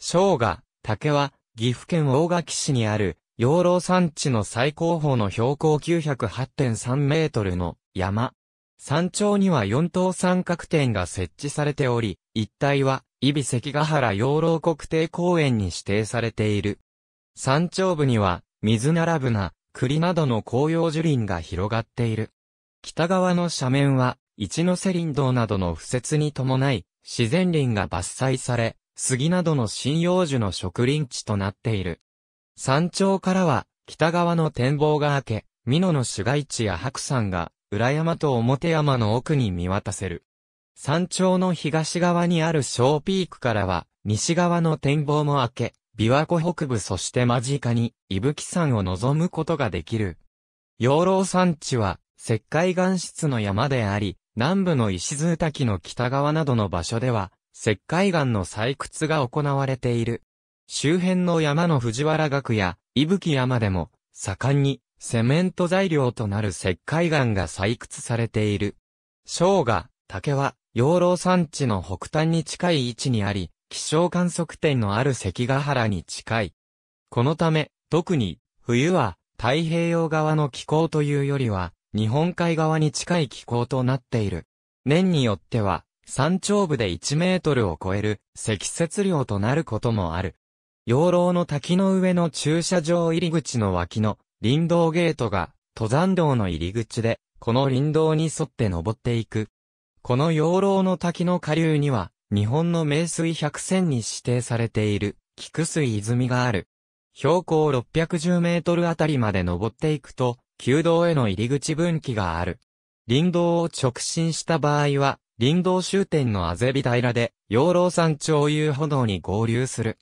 生姜、竹は、岐阜県大垣市にある、養老山地の最高峰の標高908.3メートルの山。山頂には四等三角点が設置されており、一帯は、伊比関ヶ原養老国定公園に指定されている。山頂部には、水並ぶな、栗などの紅葉樹林が広がっている。北側の斜面は、一ノ瀬林道などの布設に伴い、自然林が伐採され、杉などの針葉樹の植林地となっている。山頂からは、北側の展望が明け、美濃の市街地や白山が、裏山と表山の奥に見渡せる。山頂の東側にある小ピークからは、西側の展望も明け、琵琶湖北部そして間近に、伊吹山を望むことができる。養老山地は、石灰岩質の山であり、南部の石津滝の北側などの場所では、石灰岩の採掘が行われている。周辺の山の藤原岳や、伊吹山でも、盛んに、セメント材料となる石灰岩が採掘されている。生姜、竹は、養老山地の北端に近い位置にあり、気象観測点のある関ヶ原に近い。このため、特に、冬は、太平洋側の気候というよりは、日本海側に近い気候となっている。年によっては、山頂部で1メートルを超える積雪量となることもある。養老の滝の上の駐車場入り口の脇の林道ゲートが登山道の入り口で、この林道に沿って登っていく。この養老の滝の下流には、日本の名水百選に指定されている、菊水泉がある。標高610メートルあたりまで登っていくと、旧道への入り口分岐がある。林道を直進した場合は、林道終点のアゼビ平で、養老山頂遊歩道に合流する。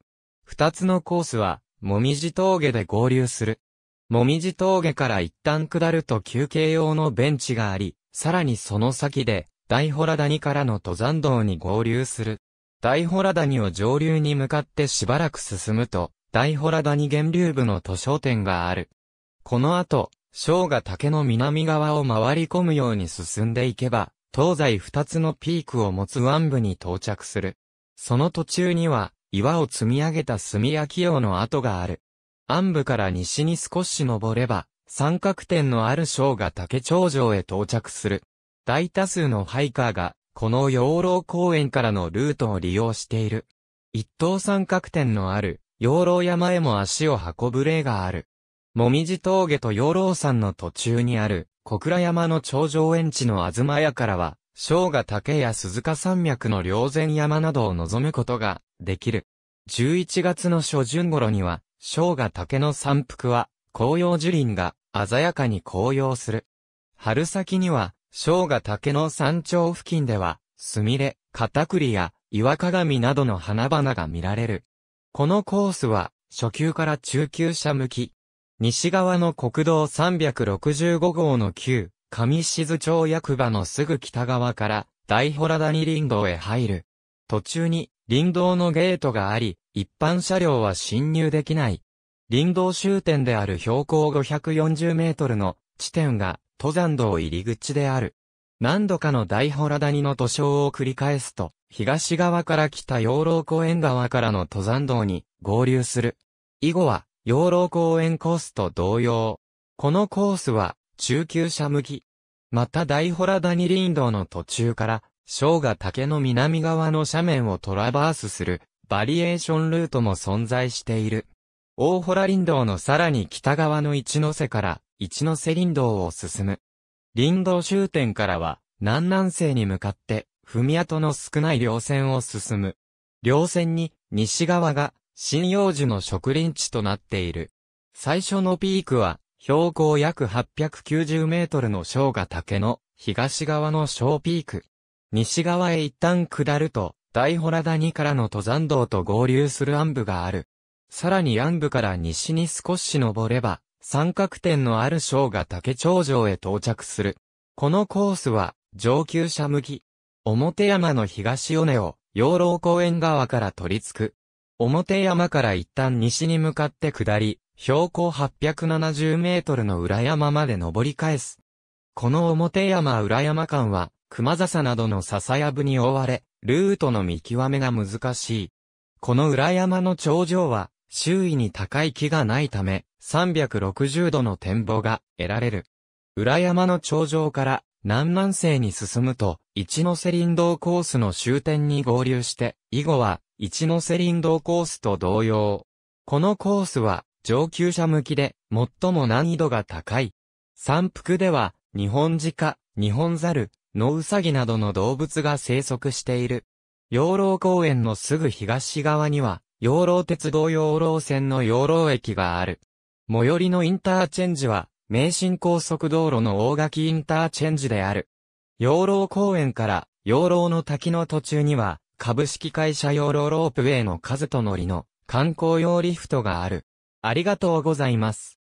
二つのコースは、もみじ峠で合流する。もみじ峠から一旦下ると休憩用のベンチがあり、さらにその先で、大洞谷からの登山道に合流する。大洞谷を上流に向かってしばらく進むと、大洞谷源流部の図書店がある。この後、章が竹の南側を回り込むように進んでいけば、東西二つのピークを持つ湾部に到着する。その途中には、岩を積み上げた炭焼き用の跡がある。湾部から西に少し登れば、三角点のある章が竹頂上へ到着する。大多数のハイカーが、この養老公園からのルートを利用している。一等三角点のある、養老山へも足を運ぶ例がある。もみじ峠と養老山の途中にある、小倉山の頂上園地の東屋からは、生姜竹や鈴鹿山脈の両前山などを望むことができる。11月の初旬頃には、生姜竹の山腹は、紅葉樹林が鮮やかに紅葉する。春先には、生姜竹の山頂付近では、スミレ、カタクリや岩鏡などの花々が見られる。このコースは、初級から中級者向き、西側の国道365号の旧、上静町役場のすぐ北側から大洞谷林道へ入る。途中に林道のゲートがあり、一般車両は進入できない。林道終点である標高540メートルの地点が登山道入り口である。何度かの大洞谷の塗装を繰り返すと、東側から来た養老公園側からの登山道に合流する。以後は養老公園コースと同様。このコースは、中級者向き。また大洞谷林道の途中から、生姜竹の南側の斜面をトラバースする、バリエーションルートも存在している。大洞林道のさらに北側の一ノ瀬から、一ノ瀬林道を進む。林道終点からは、南南西に向かって、踏み跡の少ない稜線を進む。稜線に、西側が、針葉樹の植林地となっている。最初のピークは、標高約890メートルの小賀竹の東側の小ピーク。西側へ一旦下ると、大洞谷からの登山道と合流する暗部がある。さらに暗部から西に少し登れば、三角点のある小賀竹頂上へ到着する。このコースは、上級者向き。表山の東尾根を、養老公園側から取り付く、表山から一旦西に向かって下り、標高870メートルの裏山まで登り返す。この表山裏山間は、熊笹などの笹やぶに覆われ、ルートの見極めが難しい。この裏山の頂上は、周囲に高い木がないため、360度の展望が得られる。裏山の頂上から南南西に進むと、一ノ瀬林道コースの終点に合流して、以後は一ノ瀬林道コースと同様。このコースは、上級者向きで、最も難易度が高い。山腹では、日本鹿、日本猿、ノウサギなどの動物が生息している。養老公園のすぐ東側には、養老鉄道養老線の養老駅がある。最寄りのインターチェンジは、名神高速道路の大垣インターチェンジである。養老公園から養老の滝の途中には、株式会社用ロロープウェイの数と乗りの観光用リフトがある。ありがとうございます。